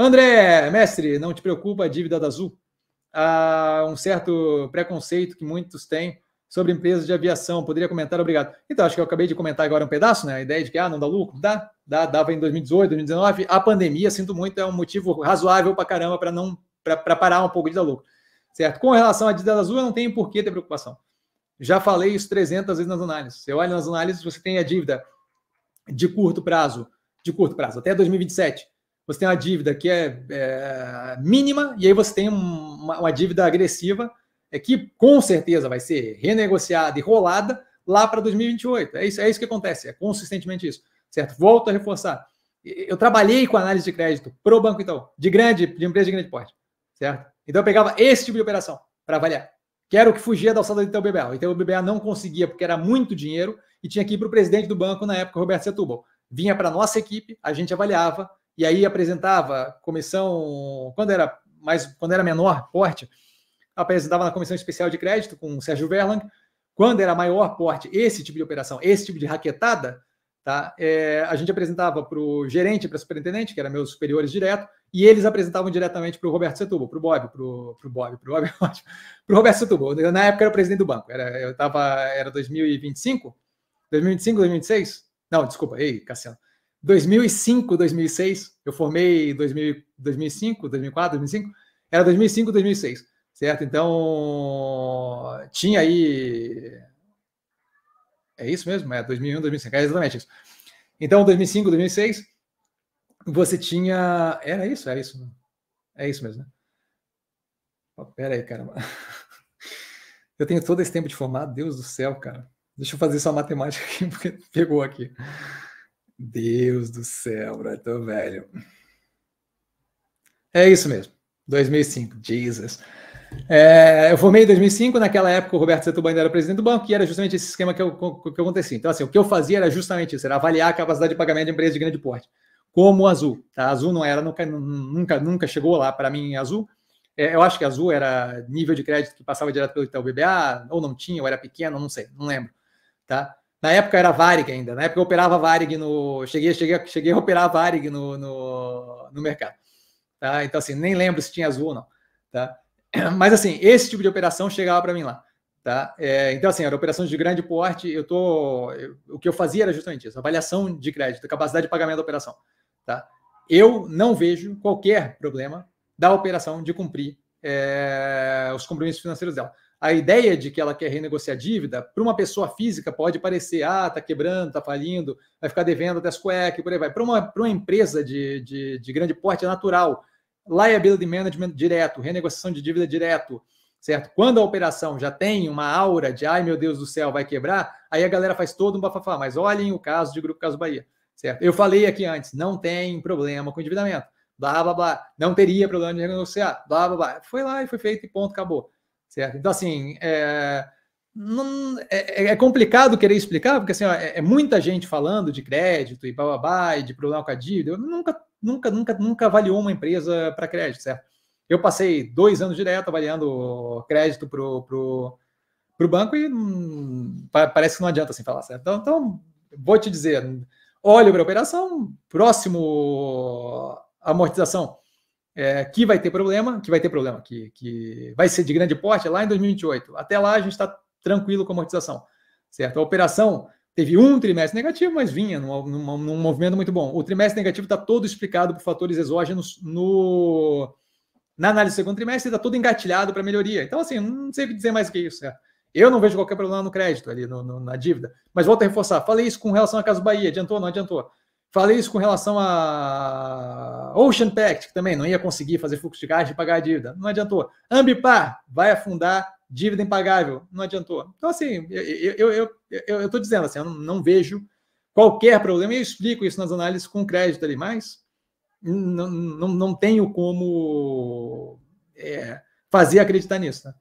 André, mestre, não te preocupa a dívida da tá Azul? Há um certo preconceito que muitos têm sobre empresas de aviação. Poderia comentar? Obrigado. Então, acho que eu acabei de comentar agora um pedaço, né? A ideia de que ah, não dá lucro, dá, dá dava em 2018, 2019. A pandemia, sinto muito, é um motivo razoável para caramba para não para parar um pouco de dar lucro. Certo? Com relação à dívida da Azul, eu não tenho por que ter preocupação. Já falei isso 300 vezes nas análises. Você olha nas análises, você tem a dívida de curto prazo, de curto prazo, até 2027 você tem uma dívida que é, é mínima e aí você tem uma, uma, dívida agressiva é que com certeza vai ser renegociada e rolada lá para 2028. É isso, é isso que acontece, é consistentemente isso, certo? Volto a reforçar. Eu trabalhei com análise de crédito para o Banco Itaú, então, de grande, de empresa de grande porte, certo? Então eu pegava esse tipo de operação para avaliar. Quero que fugia da alçada do Itaú BBA. O Itaú BBA não conseguia porque era muito dinheiro e tinha que ir para o presidente do banco na época, Roberto Setúbal. Vinha para a nossa equipe, a gente avaliava, e aí apresentava comissão, quando era mais, quando era menor porte, apresentava na comissão especial de crédito com o Sérgio Verlang. Quando era maior porte, esse tipo de operação, esse tipo de raquetada, tá? É, a gente apresentava para o gerente, para o superintendente, que era meus superiores direto, e eles apresentavam diretamente para o Roberto Setúbal, para o Bob, para o Bob, para o Bob, para Roberto Setúbal. Na época era o presidente do banco, era, eu estava, era 2025, 2025, 2026? Não, desculpa, ei, Cassiano. 2005, 2006, eu formei 2005, 2004, 2005, era 2005, 2006, certo? Então, tinha aí. É isso mesmo? É 2001, 2005, é exatamente isso. Então, 2005, 2006, você tinha. Era isso? Era isso. É isso mesmo, né? pera aí, caramba. Eu tenho todo esse tempo de formar, Deus do céu, cara. Deixa eu fazer só matemática aqui, porque pegou aqui. Deus do céu, eu tô velho. É isso mesmo. 2005, Jesus. É, eu formei em 2005, naquela época o Roberto Setúbal ainda era presidente do banco, e era justamente esse esquema que, eu, que acontecia. Então, assim, o que eu fazia era justamente isso, era avaliar a capacidade de pagamento de empresas de grande porte, como o Azul. Tá? Azul não era, nunca, nunca, nunca chegou lá para mim Azul. É, eu acho que Azul era nível de crédito que passava direto pelo Itaú BBA, ou não tinha, ou era pequeno, não sei, não lembro. Tá? Na época era Varig ainda, na época eu operava Varig no. Cheguei, cheguei, cheguei a operar Varig no, no, no mercado. Tá? Então, assim, nem lembro se tinha azul ou não. Tá? Mas, assim, esse tipo de operação chegava para mim lá. Tá? É, então, assim, era operações de grande porte. Eu tô, eu, o que eu fazia era justamente isso: avaliação de crédito, capacidade de pagamento da operação. Tá? Eu não vejo qualquer problema da operação de cumprir é, os compromissos financeiros dela a ideia de que ela quer renegociar dívida, para uma pessoa física pode parecer, ah, está quebrando, está falindo, vai ficar devendo até as cuecas, por aí vai. Para uma, uma empresa de, de, de, grande porte é natural. Liability management direto, renegociação de dívida direto, certo? Quando a operação já tem uma aura de, ai meu Deus do céu, vai quebrar, aí a galera faz todo um bafafá, mas olhem o caso de Grupo Caso Bahia, certo? Eu falei aqui antes, não tem problema com endividamento, blá, blá, blá, não teria problema de renegociar, blá, blá, blá. Foi lá e foi feito e ponto, acabou Certo? Então, assim, é, não, é, é, é, complicado querer explicar, porque assim, ó, é, é, muita gente falando de crédito e bababá, e de problema com a dívida. Eu nunca, nunca, nunca, nunca avaliou uma empresa para crédito, certo? Eu passei dois anos direto avaliando crédito para o pro, pro banco e hum, parece que não adianta assim falar, certo? Então, então vou te dizer, olho para a operação, próximo amortização é, que vai ter problema, que vai ter problema, que, que vai ser de grande porte lá em 2028. Até lá a gente está tranquilo com a amortização, certo? A operação teve um trimestre negativo, mas vinha num, num, num movimento muito bom. O trimestre negativo está todo explicado por fatores exógenos no, na análise do segundo trimestre, está todo engatilhado para melhoria. Então, assim, não sei dizer mais que é isso, certo? Eu não vejo qualquer problema no crédito ali, no, no, na dívida. Mas volto a reforçar, falei isso com relação à Caso Bahia, adiantou ou não adiantou? Falei isso com relação a Ocean Pact, que também não ia conseguir fazer fluxo de caixa e pagar a dívida. Não adiantou. Ambipar vai afundar dívida impagável. Não adiantou. Então, assim, eu estou eu, eu, eu, dizendo assim, eu não, não, vejo qualquer problema, eu explico isso nas análises com crédito ali, mas não, não, não tenho como é, fazer acreditar nisso. Né?